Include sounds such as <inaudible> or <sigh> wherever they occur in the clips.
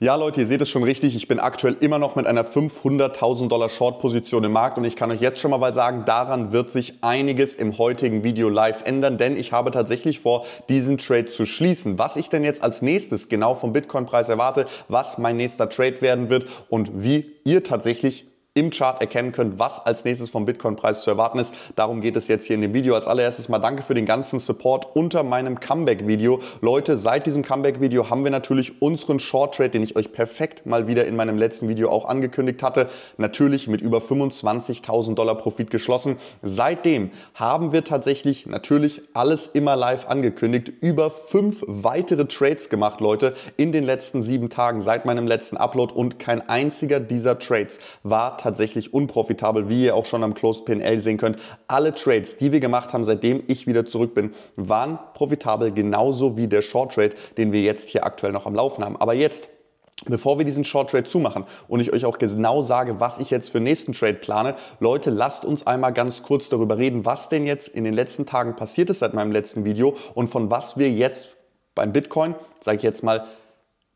Ja, Leute, ihr seht es schon richtig. Ich bin aktuell immer noch mit einer 500.000 Dollar Short-Position im Markt und ich kann euch jetzt schon mal sagen, daran wird sich einiges im heutigen Video live ändern, denn ich habe tatsächlich vor, diesen Trade zu schließen. Was ich denn jetzt als nächstes genau vom Bitcoin-Preis erwarte, was mein nächster Trade werden wird und wie ihr tatsächlich im Chart erkennen könnt, was als nächstes vom Bitcoin-Preis zu erwarten ist. Darum geht es jetzt hier in dem Video. Als allererstes mal danke für den ganzen Support unter meinem Comeback-Video. Leute, seit diesem Comeback-Video haben wir natürlich unseren Short-Trade, den ich euch perfekt mal wieder in meinem letzten Video auch angekündigt hatte, natürlich mit über 25.000 Dollar Profit geschlossen. Seitdem haben wir tatsächlich natürlich alles immer live angekündigt, über fünf weitere Trades gemacht, Leute, in den letzten sieben Tagen seit meinem letzten Upload und kein einziger dieser Trades war tatsächlich unprofitabel, wie ihr auch schon am Closed PNL sehen könnt. Alle Trades, die wir gemacht haben, seitdem ich wieder zurück bin, waren profitabel, genauso wie der Short Trade, den wir jetzt hier aktuell noch am Laufen haben. Aber jetzt Bevor wir diesen Short Trade zumachen und ich euch auch genau sage, was ich jetzt für nächsten Trade plane, Leute, lasst uns einmal ganz kurz darüber reden, was denn jetzt in den letzten Tagen passiert ist seit meinem letzten Video und von was wir jetzt beim Bitcoin, sage ich jetzt mal,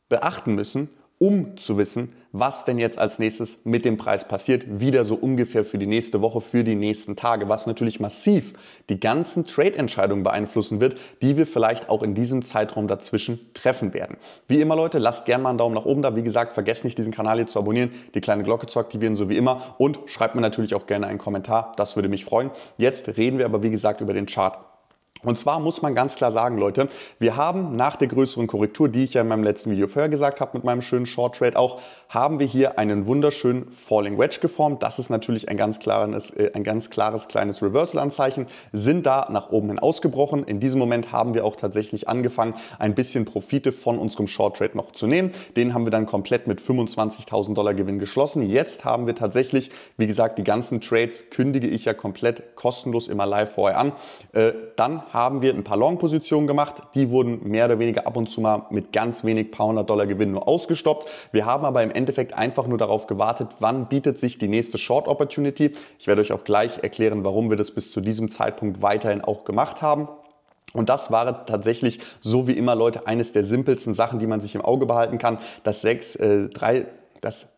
beachten müssen, um zu wissen, was denn jetzt als nächstes mit dem Preis passiert, wieder so ungefähr für die nächste Woche, für die nächsten Tage, was natürlich massiv die ganzen Trade-Entscheidungen beeinflussen wird, die wir vielleicht auch in diesem Zeitraum dazwischen treffen werden. Wie immer, Leute, lasst gerne mal einen Daumen nach oben da. Wie gesagt, vergesst nicht, diesen Kanal hier zu abonnieren, die kleine Glocke zu aktivieren, so wie immer und schreibt mir natürlich auch gerne einen Kommentar, das würde mich freuen. Jetzt reden wir aber, wie gesagt, über den Chart und zwar muss man ganz klar sagen, Leute, wir haben nach der größeren Korrektur, die ich ja in meinem letzten Video vorher gesagt habe, mit meinem schönen Short Trade auch, haben wir hier einen wunderschönen Falling Wedge geformt. Das ist natürlich ein ganz klares, äh, ein ganz klares kleines Reversal-Anzeichen, sind da nach oben hin ausgebrochen. In diesem Moment haben wir auch tatsächlich angefangen, ein bisschen Profite von unserem Short Trade noch zu nehmen. Den haben wir dann komplett mit 25.000 Dollar Gewinn geschlossen. Jetzt haben wir tatsächlich, wie gesagt, die ganzen Trades kündige ich ja komplett kostenlos immer live vorher an. Äh, dann haben wir ein paar Long-Positionen gemacht. Die wurden mehr oder weniger ab und zu mal mit ganz wenig paar hundert Dollar Gewinn nur ausgestoppt. Wir haben aber im Endeffekt einfach nur darauf gewartet, wann bietet sich die nächste Short-Opportunity. Ich werde euch auch gleich erklären, warum wir das bis zu diesem Zeitpunkt weiterhin auch gemacht haben. Und das war tatsächlich, so wie immer, Leute, eines der simpelsten Sachen, die man sich im Auge behalten kann, dass sechs, äh, drei, das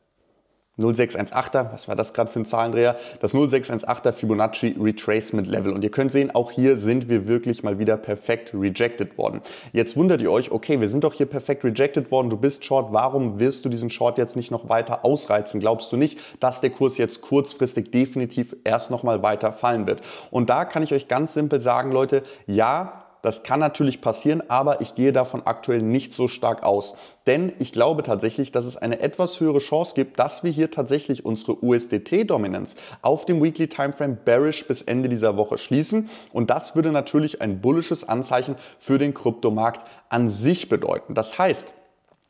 0618er, was war das gerade für ein Zahlendreher? Das 0618er Fibonacci Retracement Level. Und ihr könnt sehen, auch hier sind wir wirklich mal wieder perfekt rejected worden. Jetzt wundert ihr euch, okay, wir sind doch hier perfekt rejected worden, du bist short, warum wirst du diesen Short jetzt nicht noch weiter ausreizen? Glaubst du nicht, dass der Kurs jetzt kurzfristig definitiv erst nochmal weiter fallen wird? Und da kann ich euch ganz simpel sagen, Leute, ja, das kann natürlich passieren, aber ich gehe davon aktuell nicht so stark aus. Denn ich glaube tatsächlich, dass es eine etwas höhere Chance gibt, dass wir hier tatsächlich unsere USDT-Dominanz auf dem Weekly Timeframe bearish bis Ende dieser Woche schließen. Und das würde natürlich ein bullisches Anzeichen für den Kryptomarkt an sich bedeuten. Das heißt,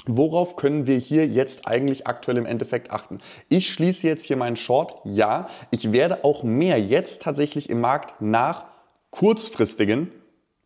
Worauf können wir hier jetzt eigentlich aktuell im Endeffekt achten? Ich schließe jetzt hier meinen Short. Ja, ich werde auch mehr jetzt tatsächlich im Markt nach kurzfristigen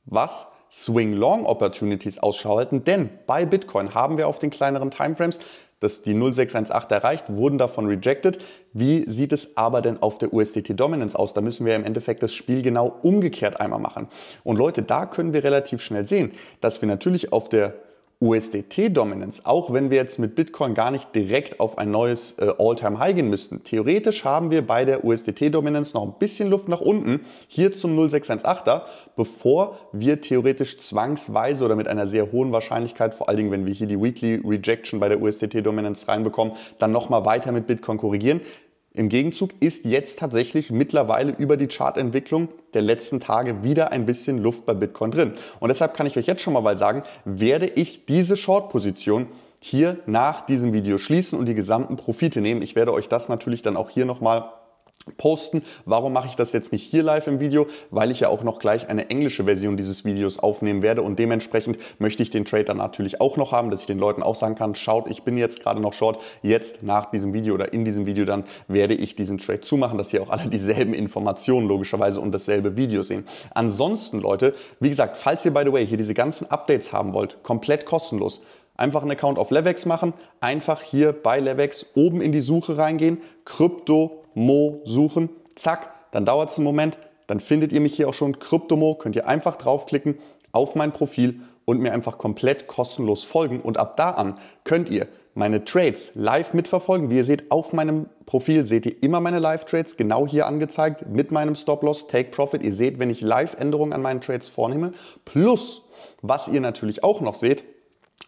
was Swing-Long-Opportunities ausschalten, denn bei Bitcoin haben wir auf den kleineren Timeframes, dass die 0618 erreicht, wurden davon rejected. Wie sieht es aber denn auf der USDT Dominance aus? Da müssen wir im Endeffekt das Spiel genau umgekehrt einmal machen. Und Leute, da können wir relativ schnell sehen, dass wir natürlich auf der USDT-Dominance, auch wenn wir jetzt mit Bitcoin gar nicht direkt auf ein neues äh, All-Time-High gehen müssten. Theoretisch haben wir bei der USDT-Dominance noch ein bisschen Luft nach unten, hier zum 0618er, bevor wir theoretisch zwangsweise oder mit einer sehr hohen Wahrscheinlichkeit, vor allen Dingen, wenn wir hier die Weekly Rejection bei der USDT-Dominance reinbekommen, dann nochmal weiter mit Bitcoin korrigieren. Im Gegenzug ist jetzt tatsächlich mittlerweile über die Chartentwicklung der letzten Tage wieder ein bisschen Luft bei Bitcoin drin. Und deshalb kann ich euch jetzt schon mal sagen, werde ich diese Short-Position hier nach diesem Video schließen und die gesamten Profite nehmen. Ich werde euch das natürlich dann auch hier nochmal posten. Warum mache ich das jetzt nicht hier live im Video? Weil ich ja auch noch gleich eine englische Version dieses Videos aufnehmen werde und dementsprechend möchte ich den Trade dann natürlich auch noch haben, dass ich den Leuten auch sagen kann, schaut, ich bin jetzt gerade noch short, jetzt nach diesem Video oder in diesem Video dann werde ich diesen Trade zumachen, dass ihr auch alle <laughs> dieselben Informationen logischerweise und dasselbe Video sehen. Ansonsten Leute, wie gesagt, falls ihr by the way hier diese ganzen Updates haben wollt, komplett kostenlos, einfach einen Account auf Levex machen, einfach hier bei Levex oben in die Suche reingehen, Krypto Mo suchen. Zack, dann dauert es einen Moment. Dann findet ihr mich hier auch schon. Kryptomo könnt ihr einfach draufklicken auf mein Profil und mir einfach komplett kostenlos folgen. Und ab da an könnt ihr meine Trades live mitverfolgen. Wie ihr seht, auf meinem Profil seht ihr immer meine Live-Trades, genau hier angezeigt, mit meinem Stop-Loss, Take-Profit. Ihr seht, wenn ich Live-Änderungen an meinen Trades vornehme. Plus, was ihr natürlich auch noch seht,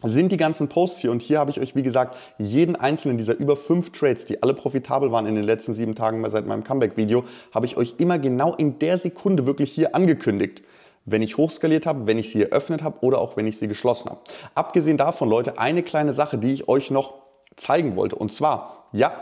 sind die ganzen Posts hier und hier habe ich euch, wie gesagt, jeden einzelnen dieser über fünf Trades, die alle profitabel waren in den letzten sieben Tagen seit meinem Comeback-Video, habe ich euch immer genau in der Sekunde wirklich hier angekündigt wenn ich hochskaliert habe, wenn ich sie eröffnet habe oder auch wenn ich sie geschlossen habe. Abgesehen davon, Leute, eine kleine Sache, die ich euch noch zeigen wollte. Und zwar, ja,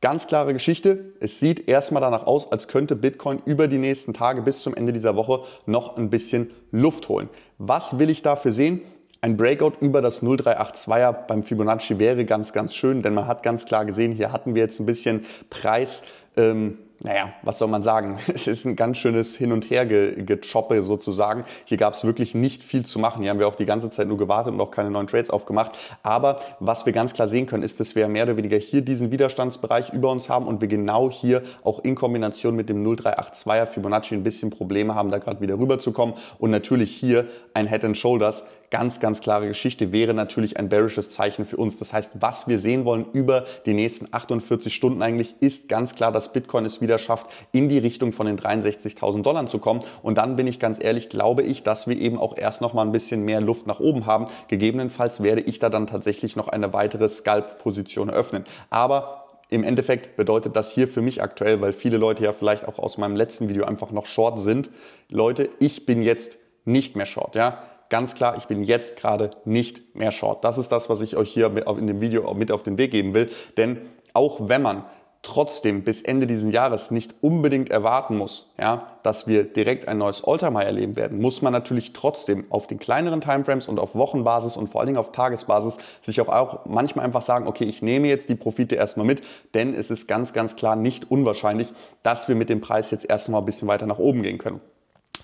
ganz klare Geschichte. Es sieht erstmal danach aus, als könnte Bitcoin über die nächsten Tage bis zum Ende dieser Woche noch ein bisschen Luft holen. Was will ich dafür sehen? Ein Breakout über das 0382er beim Fibonacci wäre ganz, ganz schön, denn man hat ganz klar gesehen, hier hatten wir jetzt ein bisschen Preis. Ähm, naja, was soll man sagen? <laughs> Es ist ein ganz schönes Hin- und Her-Gechoppe sozusagen. Hier gab es wirklich nicht viel zu machen. Hier haben wir auch die ganze Zeit nur gewartet und auch keine neuen Trades aufgemacht. Aber was wir ganz klar sehen können, ist, dass wir mehr oder weniger hier diesen Widerstandsbereich über uns haben und wir genau hier auch in Kombination mit dem 0382er Fibonacci ein bisschen Probleme haben, da gerade wieder rüberzukommen. Und natürlich hier ein Head and Shoulders ganz, ganz klare Geschichte, wäre natürlich ein bearishes Zeichen für uns. Das heißt, was wir sehen wollen über die nächsten 48 Stunden eigentlich, ist ganz klar, dass Bitcoin es wieder schafft, in die Richtung von den 63.000 Dollar zu kommen. Und dann bin ich ganz ehrlich, glaube ich, dass wir eben auch erst noch mal ein bisschen mehr Luft nach oben haben. Gegebenenfalls werde ich da dann tatsächlich noch eine weitere Scalp-Position eröffnen. Aber im Endeffekt bedeutet das hier für mich aktuell, weil viele Leute ja vielleicht auch aus meinem letzten Video einfach noch short sind. Leute, ich bin jetzt nicht mehr short, ja ganz klar, ich bin jetzt gerade nicht mehr short. Das ist das, was ich euch hier in dem Video mit auf den Weg geben will. Denn auch wenn man trotzdem bis Ende dieses Jahres nicht unbedingt erwarten muss, ja, dass wir direkt ein neues All-Time-High erleben werden, muss man natürlich trotzdem auf den kleineren Timeframes und auf Wochenbasis und vor allen Dingen auf Tagesbasis sich auch manchmal einfach sagen, okay, ich nehme jetzt die Profite erstmal mit, denn es ist ganz, ganz klar nicht unwahrscheinlich, dass wir mit dem Preis jetzt erstmal ein bisschen weiter nach oben gehen können.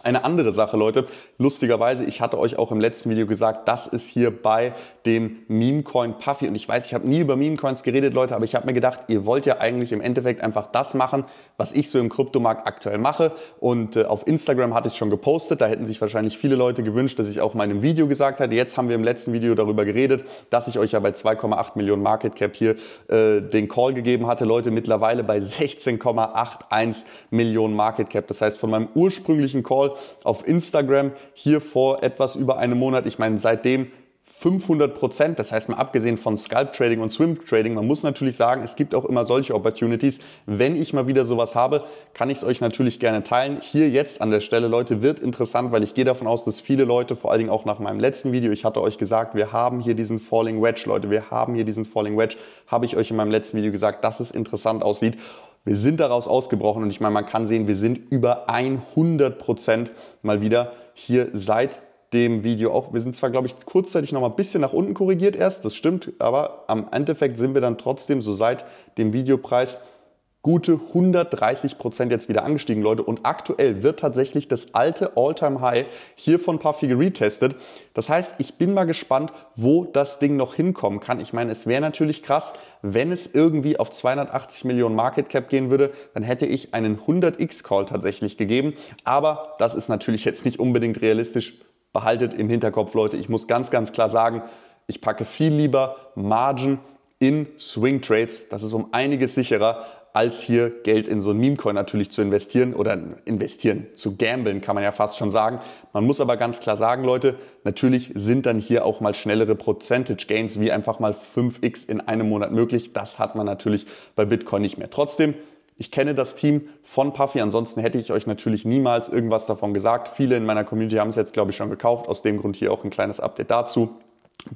Eine andere Sache, Leute, lustigerweise, ich hatte euch auch im letzten Video gesagt, das ist hier bei dem Memecoin Puffy und ich weiß, ich habe nie über Memecoins geredet, Leute, aber ich habe mir gedacht, ihr wollt ja eigentlich im Endeffekt einfach das machen, was ich so im Kryptomarkt aktuell mache und äh, auf Instagram hatte ich schon gepostet, da hätten sich wahrscheinlich viele Leute gewünscht, dass ich auch meinem Video gesagt hätte, jetzt haben wir im letzten Video darüber geredet, dass ich euch ja bei 2,8 Millionen Market Cap hier äh, den Call gegeben hatte, Leute, mittlerweile bei 16,81 Millionen Market Cap, das heißt von meinem ursprünglichen Call Paul auf Instagram hier vor etwas über einem Monat. Ich meine, seitdem 500 Prozent. Das heißt mal abgesehen von Scalp Trading und Swim Trading, man muss natürlich sagen, es gibt auch immer solche Opportunities. Wenn ich mal wieder sowas habe, kann ich es euch natürlich gerne teilen. Hier jetzt an der Stelle, Leute, wird interessant, weil ich gehe davon aus, dass viele Leute, vor allen Dingen auch nach meinem letzten Video, ich hatte euch gesagt, wir haben hier diesen Falling Wedge, Leute, wir haben hier diesen Falling Wedge, habe ich euch in meinem letzten Video gesagt, dass es interessant aussieht. Wir sind daraus ausgebrochen und ich meine, man kann sehen, wir sind über 100 Prozent mal wieder hier seit dem Video auch. Wir sind zwar, glaube ich, kurzzeitig noch mal ein bisschen nach unten korrigiert erst, das stimmt, aber am Endeffekt sind wir dann trotzdem so seit dem Videopreis gute 130 Prozent jetzt wieder angestiegen, Leute. Und aktuell wird tatsächlich das alte All-Time-High hier von Puffy getestet. Das heißt, ich bin mal gespannt, wo das Ding noch hinkommen kann. Ich meine, es wäre natürlich krass, wenn es irgendwie auf 280 Millionen Market Cap gehen würde, dann hätte ich einen 100x Call tatsächlich gegeben. Aber das ist natürlich jetzt nicht unbedingt realistisch. Behaltet im Hinterkopf, Leute. Ich muss ganz, ganz klar sagen, ich packe viel lieber Margin in Swing Trades. Das ist um einiges sicherer, als hier Geld in so einen Meme-Coin natürlich zu investieren oder investieren, zu gamblen, kann man ja fast schon sagen. Man muss aber ganz klar sagen, Leute, natürlich sind dann hier auch mal schnellere Percentage Gains wie einfach mal 5x in einem Monat möglich. Das hat man natürlich bei Bitcoin nicht mehr. Trotzdem, ich kenne das Team von Puffy, ansonsten hätte ich euch natürlich niemals irgendwas davon gesagt. Viele in meiner Community haben es jetzt, glaube ich, schon gekauft, aus dem Grund hier auch ein kleines Update dazu.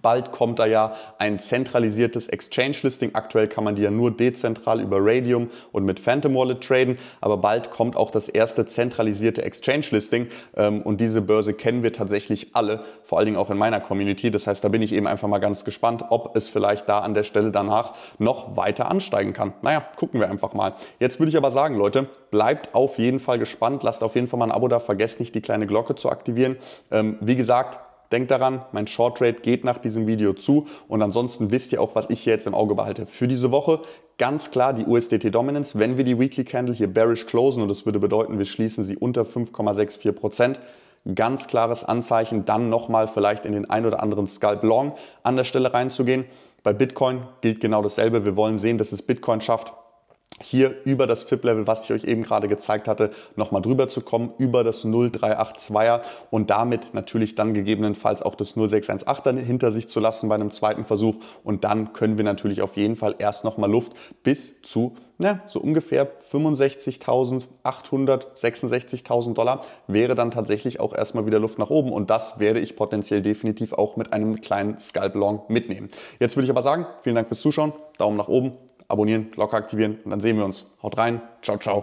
Bald kommt da ja ein zentralisiertes Exchange-Listing. Aktuell kann man die ja nur dezentral über Radium und mit Phantom Wallet traden. Aber bald kommt auch das erste zentralisierte Exchange-Listing. Ähm, und diese Börse kennen wir tatsächlich alle, vor allen Dingen auch in meiner Community. Das heißt, da bin ich eben einfach mal ganz gespannt, ob es vielleicht da an der Stelle danach noch weiter ansteigen kann. Naja, gucken wir einfach mal. Jetzt würde ich aber sagen, Leute, bleibt auf jeden Fall gespannt. Lasst auf jeden Fall mal ein Abo da. Vergesst nicht, die kleine Glocke zu aktivieren. Ähm, wie gesagt, Denkt daran, mein Short Trade geht nach diesem Video zu und ansonsten wisst ihr auch, was ich hier jetzt im Auge behalte. Für diese Woche ganz klar die USDT Dominance. Wenn wir die Weekly Candle hier bearish closen und das würde bedeuten, wir schließen sie unter 5,64 Prozent ganz klares Anzeichen, dann nochmal vielleicht in den ein oder anderen Scalp Long an der Stelle reinzugehen. Bei Bitcoin gilt genau dasselbe. Wir wollen sehen, dass es Bitcoin schafft, hier über das FIP-Level, was ich euch eben gerade gezeigt hatte, nochmal drüber zu kommen, über das 0382er und damit natürlich dann gegebenenfalls auch das 0618er hinter sich zu lassen bei einem zweiten Versuch. Und dann können wir natürlich auf jeden Fall erst nochmal Luft bis zu na, so ungefähr 65.800, 66.000 Dollar wäre dann tatsächlich auch erstmal wieder Luft nach oben und das werde ich potenziell definitiv auch mit einem kleinen Scalp Long mitnehmen. Jetzt würde ich aber sagen, vielen Dank fürs Zuschauen, Daumen nach oben, abonnieren, Glocke aktivieren und dann sehen wir uns. Haut rein. Ciao, ciao.